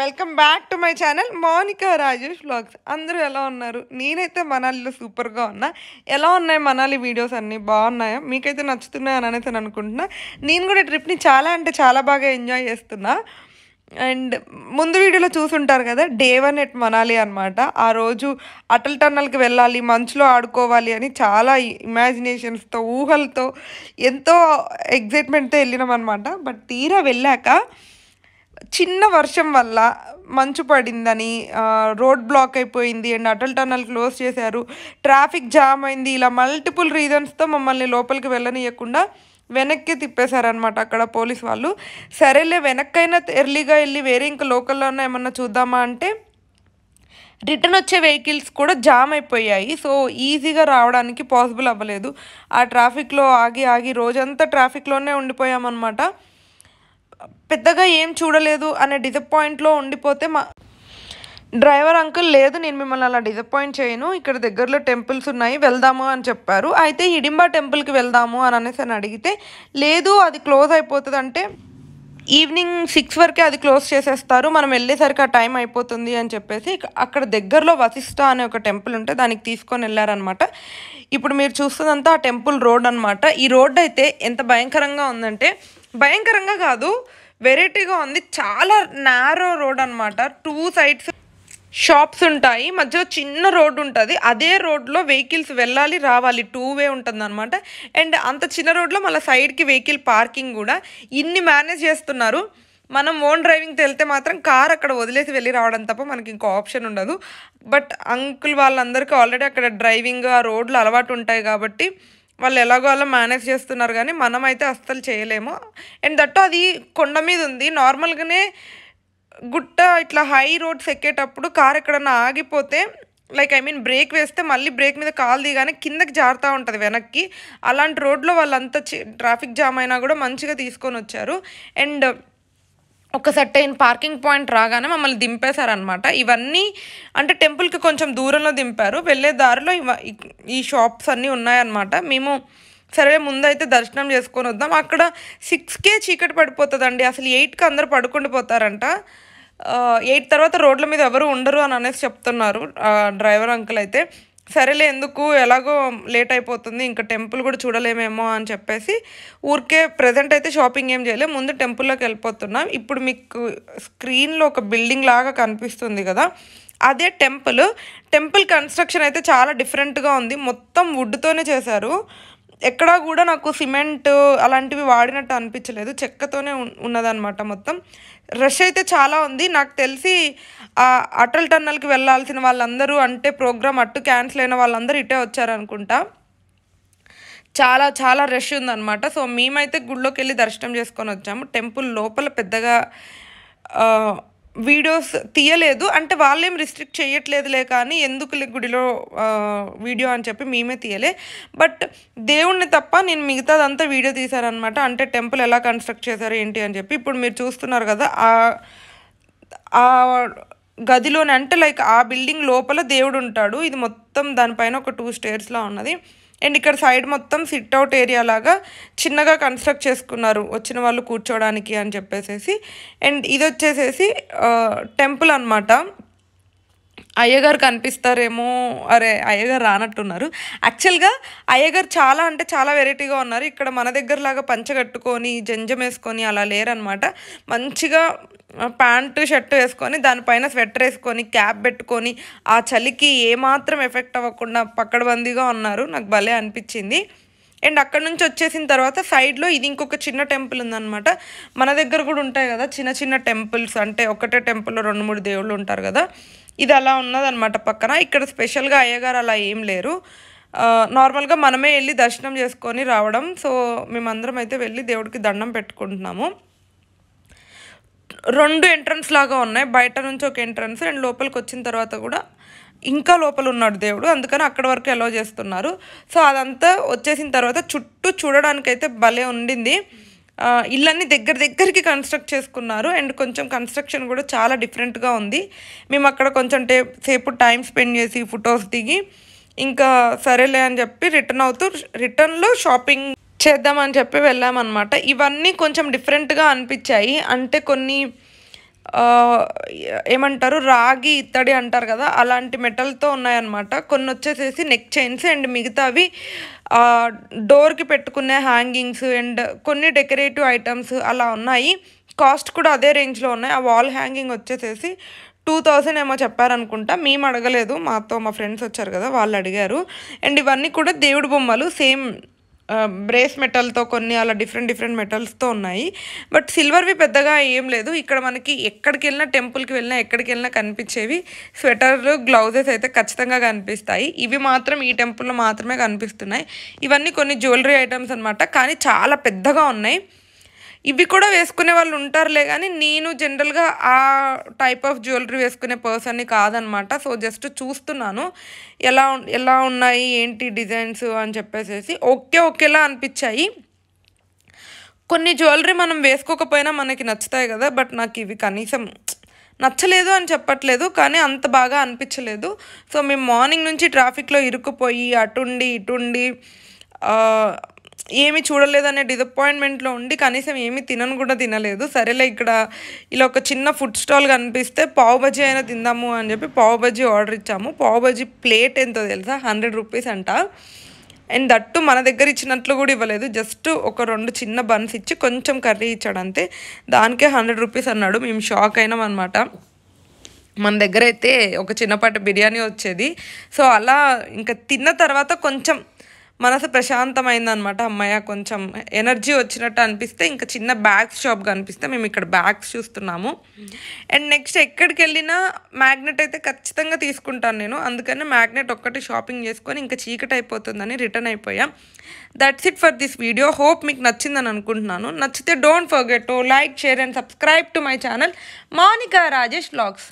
welcome back to my channel Monika Rajesh vlogs అందరూ ఎలా ఉన్నారు నేనైతే మనాలిలో సూపర్గా ఉన్నా ఎలా ఉన్నాయి మనాలి వీడియోస్ అన్నీ బాగున్నాయా మీకైతే నచ్చుతున్నాయని అయితే అనుకుంటున్నా నేను కూడా ట్రిప్ని చాలా అంటే చాలా బాగా ఎంజాయ్ చేస్తున్నా అండ్ ముందు వీడియోలో చూసుంటారు కదా డే వన్ ఎట్ మనాలి అనమాట ఆ రోజు అటల్ టన్నల్కి వెళ్ళాలి మంచులో ఆడుకోవాలి అని చాలా ఇమాజినేషన్స్తో ఊహలతో ఎంతో ఎగ్జైట్మెంట్తో వెళ్ళినాం అనమాట బట్ తీరా వెళ్ళాక చిన్న వర్షం వల్ల మంచు పడిందని రోడ్ బ్లాక్ అయిపోయింది అండ్ అటల్ టన్నల్ క్లోజ్ చేశారు ట్రాఫిక్ జామ్ అయింది ఇలా మల్టిపుల్ రీజన్స్తో మమ్మల్ని లోపలికి వెళ్ళనియకుండా వెనక్కి తిప్పేశారనమాట అక్కడ పోలీస్ వాళ్ళు సరేలే వెనక్కైనా ఎర్లీగా వెళ్ళి వేరే ఇంకా లోకల్లోనే ఏమన్నా చూద్దామా అంటే రిటర్న్ వచ్చే వెహికల్స్ కూడా జామ్ అయిపోయాయి సో ఈజీగా రావడానికి పాసిబుల్ అవ్వలేదు ఆ ట్రాఫిక్లో ఆగి ఆగి రోజంతా ట్రాఫిక్లోనే ఉండిపోయామన్నమాట పెద్దగా ఏం చూడలేదు అనే డిసప్పాయింట్లో ఉండిపోతే మా డ్రైవర్ అంకుల్ లేదు నేను మిమ్మల్ని అలా డిసప్పాయింట్ చేయను ఇక్కడ దగ్గరలో టెంపుల్స్ ఉన్నాయి వెళ్దాము అని చెప్పారు అయితే హిడింబా టెంపుల్కి వెళ్దాము అని అనేసి అని అడిగితే లేదు అది క్లోజ్ అయిపోతుంది అంటే ఈవినింగ్ సిక్స్ వరకే అది క్లోజ్ చేసేస్తారు మనం వెళ్ళేసరికి ఆ టైం అయిపోతుంది అని చెప్పేసి అక్కడ దగ్గరలో వశిష్ట అనే ఒక టెంపుల్ ఉంటే దానికి తీసుకొని వెళ్ళారనమాట ఇప్పుడు మీరు చూస్తుందంతా ఆ టెంపుల్ రోడ్ అనమాట ఈ రోడ్ అయితే ఎంత భయంకరంగా ఉందంటే భయంకరంగా కాదు వెరైటీగా ఉంది చాలా నారో రోడ్ అనమాట టూ సైడ్స్ షాప్స్ ఉంటాయి మధ్యలో చిన్న రోడ్డు ఉంటుంది అదే రోడ్లో వెహికల్స్ వెళ్ళాలి రావాలి టూ వే అనమాట అండ్ అంత చిన్న రోడ్లో మళ్ళీ సైడ్కి వెహికల్ పార్కింగ్ కూడా ఇన్ని మేనేజ్ చేస్తున్నారు మనం ఓన్ డ్రైవింగ్ వెళ్తే మాత్రం కార్ అక్కడ వదిలేసి వెళ్ళి రావడం తప్ప మనకి ఇంకో ఆప్షన్ ఉండదు బట్ అంకుల్ వాళ్ళందరికీ ఆల్రెడీ అక్కడ డ్రైవింగ్ ఆ రోడ్లు అలవాటు ఉంటాయి కాబట్టి వాళ్ళు ఎలాగో అలా మేనేజ్ చేస్తున్నారు కానీ మనమైతే అస్సలు చేయలేము అండ్ దట్ అది కొండ మీద ఉంది నార్మల్గానే గుట్ట ఇట్లా హై రోడ్స్ ఎక్కేటప్పుడు కార్ ఎక్కడన్నా ఆగిపోతే లైక్ ఐ మీన్ బ్రేక్ వేస్తే మళ్ళీ బ్రేక్ మీద కాలు దిగానే కిందకి జారుతూ ఉంటుంది వెనక్కి అలాంటి రోడ్లో వాళ్ళంతా ట్రాఫిక్ జామ్ అయినా కూడా మంచిగా తీసుకొని వచ్చారు అండ్ ఒక అయిన పార్కింగ్ పాయింట్ రాగానే మమ్మల్ని దింపేశారనమాట ఇవన్నీ అంటే టెంపుల్కి కొంచెం దూరంలో దింపారు వెళ్ళే దారిలో ఈ షాప్స్ అన్నీ ఉన్నాయన్నమాట మేము సరే ముందైతే దర్శనం చేసుకొని వద్దాం అక్కడ సిక్స్కే చీకటి పడిపోతుందండి అసలు ఎయిట్కి అందరు పోతారంట ఎయిట్ తర్వాత రోడ్ల మీద ఎవరు ఉండరు అని అనేసి చెప్తున్నారు డ్రైవర్ అంకుల్ అయితే సరేలే ఎందుకు ఎలాగో లేట్ అయిపోతుంది ఇంకా టెంపుల్ కూడా చూడలేమేమో అని చెప్పేసి ఊరికే ప్రజెంట్ అయితే షాపింగ్ ఏం చేయలేము ముందు టెంపుల్లోకి వెళ్ళిపోతున్నాం ఇప్పుడు మీకు స్క్రీన్లో ఒక బిల్డింగ్ లాగా కనిపిస్తుంది కదా అదే టెంపుల్ టెంపుల్ కన్స్ట్రక్షన్ అయితే చాలా డిఫరెంట్గా ఉంది మొత్తం వుడ్తోనే చేశారు ఎక్కడా కూడా నాకు సిమెంట్ అలాంటివి వాడినట్టు అనిపించలేదు చెక్కతోనే ఉన్నదనమాట మొత్తం రష్ అయితే చాలా ఉంది నాకు తెలిసి ఆ అటల్ టన్నల్కి వెళ్ళాల్సిన వాళ్ళందరూ అంటే ప్రోగ్రామ్ అట్టు క్యాన్సిల్ అయిన వాళ్ళందరూ ఇటే వచ్చారనుకుంటా చాలా చాలా రష్ ఉందనమాట సో మేమైతే గుళ్ళోకి వెళ్ళి దర్శనం చేసుకొని వచ్చాము టెంపుల్ లోపల పెద్దగా వీడియోస్ తీయలేదు అంటే వాళ్ళేం రిస్ట్రిక్ట్ చేయట్లేదులే కానీ ఎందుకు గుడిలో వీడియో అని చెప్పి మేమే తీయలే బట్ దేవుణ్ణి తప్ప నేను మిగతాదంతా వీడియో తీశారనమాట అంటే టెంపుల్ ఎలా కన్స్ట్రక్ట్ చేశారు ఏంటి అని చెప్పి ఇప్పుడు మీరు చూస్తున్నారు కదా ఆ గదిలోని అంటే లైక్ ఆ బిల్డింగ్ లోపల దేవుడు ఉంటాడు ఇది మొత్తం దానిపైన ఒక టూ స్టేర్స్లా ఉన్నది అండ్ ఇక్కడ సైడ్ మొత్తం సిట్ అవుట్ ఏరియా లాగా చిన్నగా కన్స్ట్రక్ట్ చేసుకున్నారు వచ్చిన వాళ్ళు కూర్చోడానికి అని చెప్పేసేసి అండ్ ఇది వచ్చేసేసి టెంపుల్ uh, అనమాట అయ్యగారు కనిపిస్తారేమో అరే అయ్యగారు రానట్టున్నారు యాక్చువల్గా అయ్యగారు చాలా అంటే చాలా వెరైటీగా ఉన్నారు ఇక్కడ మన దగ్గరలాగా పంచ పంచగట్టుకొని జంజం వేసుకొని అలా లేరనమాట మంచిగా ప్యాంటు షర్ట్ వేసుకొని దానిపైన స్వెటర్ వేసుకొని క్యాప్ పెట్టుకొని ఆ చలికి ఏమాత్రం ఎఫెక్ట్ అవ్వకుండా పక్కడబందీగా ఉన్నారు నాకు భలే అనిపించింది అండ్ అక్కడ నుంచి వచ్చేసిన తర్వాత సైడ్లో ఇది ఇంకొక చిన్న టెంపుల్ ఉందనమాట మన దగ్గర కూడా ఉంటాయి కదా చిన్న చిన్న టెంపుల్స్ అంటే ఒకటే టెంపుల్లో రెండు మూడు దేవుళ్ళు ఉంటారు కదా ఇది అలా ఉన్నదనమాట పక్కన ఇక్కడ స్పెషల్గా అయ్యగారు అలా ఏం లేరు నార్మల్గా మనమే వెళ్ళి దర్శనం చేసుకొని రావడం సో మేమందరం అయితే వెళ్ళి దేవుడికి దండం పెట్టుకుంటున్నాము రెండు ఎంట్రన్స్ లాగా ఉన్నాయి బయట నుంచి ఒక ఎంట్రన్స్ అండ్ లోపలికి వచ్చిన తర్వాత కూడా ఇంకా లోపల ఉన్నాడు దేవుడు అందుకని అక్కడ వరకు ఎలో చేస్తున్నారు సో అదంతా వచ్చేసిన తర్వాత చుట్టూ చూడడానికైతే భలే ఉండింది ఇళ్ళన్ని దగ్గర దగ్గరికి కన్స్ట్రక్ట్ చేసుకున్నారు అండ్ కొంచెం కన్స్ట్రక్షన్ కూడా చాలా డిఫరెంట్గా ఉంది మేము అక్కడ కొంచెం టే సేపు టైం స్పెండ్ చేసి ఫొటోస్ దిగి ఇంకా సరేలే అని చెప్పి రిటర్న్ అవుతూ రిటర్న్లో షాపింగ్ చేద్దామని చెప్పి వెళ్ళామన్నమాట ఇవన్నీ కొంచెం డిఫరెంట్గా అనిపించాయి అంటే కొన్ని ఏమంటారు రాగి ఇత్తడి అంటారు కదా అలాంటి మెటల్తో ఉన్నాయన్నమాట కొన్ని వచ్చేసేసి నెక్ చైన్స్ అండ్ మిగతావి డోర్కి పెట్టుకునే హ్యాంగింగ్స్ అండ్ కొన్ని డెకరేటివ్ ఐటమ్స్ అలా ఉన్నాయి కాస్ట్ కూడా అదే రేంజ్లో ఉన్నాయి ఆ వాల్ హ్యాంగింగ్ వచ్చేసేసి టూ థౌజండ్ ఏమో చెప్పారనుకుంటా మేము అడగలేదు మాతో మా ఫ్రెండ్స్ వచ్చారు కదా వాళ్ళు అడిగారు అండ్ ఇవన్నీ కూడా దేవుడి బొమ్మలు సేమ్ బ్రేస్ మెటల్తో కొన్ని అలా డిఫరెంట్ డిఫరెంట్ మెటల్స్తో ఉన్నాయి బట్ సిల్వర్వి పెద్దగా ఏం లేదు ఇక్కడ మనకి ఎక్కడికి వెళ్ళినా టెంపుల్కి వెళ్ళినా ఎక్కడికి వెళ్ళినా కనిపించేవి స్వెటర్లు గ్లౌజెస్ అయితే ఖచ్చితంగా కనిపిస్తాయి ఇవి మాత్రం ఈ టెంపుల్లో మాత్రమే కనిపిస్తున్నాయి ఇవన్నీ కొన్ని జ్యువెలరీ ఐటమ్స్ అనమాట కానీ చాలా పెద్దగా ఉన్నాయి ఇవి కూడా వేసుకునే వాళ్ళు ఉంటారులే కానీ నేను జనరల్గా ఆ టైప్ ఆఫ్ జ్యువెలరీ వేసుకునే పర్సన్ని కాదనమాట సో జస్ట్ చూస్తున్నాను ఎలా ఎలా ఉన్నాయి ఏంటి డిజైన్స్ అని చెప్పేసి ఓకే ఓకేలా అనిపించాయి కొన్ని జ్యువెలరీ మనం వేసుకోకపోయినా మనకి నచ్చుతాయి కదా బట్ నాకు ఇవి కనీసం నచ్చలేదు అని చెప్పట్లేదు కానీ అంత బాగా అనిపించలేదు సో మేము మార్నింగ్ నుంచి ట్రాఫిక్లో ఇరుక్కుపోయి అటుండి ఇటుండి ఏమి చూడలేదనే డిసప్పాయింట్మెంట్లో ఉండి కనీసం ఏమి తినను కూడా తినలేదు సరేలే ఇక్కడ ఇలా ఒక చిన్న ఫుడ్ స్టాల్ కనిపిస్తే పావు బజ్జీ అయినా తిందాము అని చెప్పి పావు బజ్జీ ఆర్డర్ ఇచ్చాము పావు బజ్జీ ప్లేట్ ఎంతో తెలుసా హండ్రెడ్ రూపీస్ అంట అండ్ దట్టు మన దగ్గర ఇచ్చినట్లు కూడా ఇవ్వలేదు జస్ట్ ఒక రెండు చిన్న బన్స్ ఇచ్చి కొంచెం కర్రీ ఇచ్చాడు అంతే దానికే హండ్రెడ్ రూపీస్ అన్నాడు మేము షాక్ అయినాం అనమాట మన దగ్గర అయితే ఒక చిన్నపాటి బిర్యానీ వచ్చేది సో అలా ఇంకా తిన్న తర్వాత కొంచెం మనసు ప్రశాంతమైందనమాట అమ్మాయ కొంచెం ఎనర్జీ వచ్చినట్టు అనిపిస్తే ఇంకా చిన్న బ్యాగ్స్ షాప్ కనిపిస్తే మేము ఇక్కడ బ్యాగ్స్ చూస్తున్నాము అండ్ నెక్స్ట్ ఎక్కడికి వెళ్ళినా మ్యాగ్నెట్ అయితే ఖచ్చితంగా తీసుకుంటాను నేను అందుకనే మ్యాగ్నెట్ ఒక్కటి షాపింగ్ చేసుకొని ఇంకా చీకటి అయిపోతుందని రిటర్న్ అయిపోయాం that's it for this video hope మీకు నచ్చిందని అనుకుంటున్నాను నచ్చితే don't forget to like share and subscribe to my channel Monika Rajesh blogs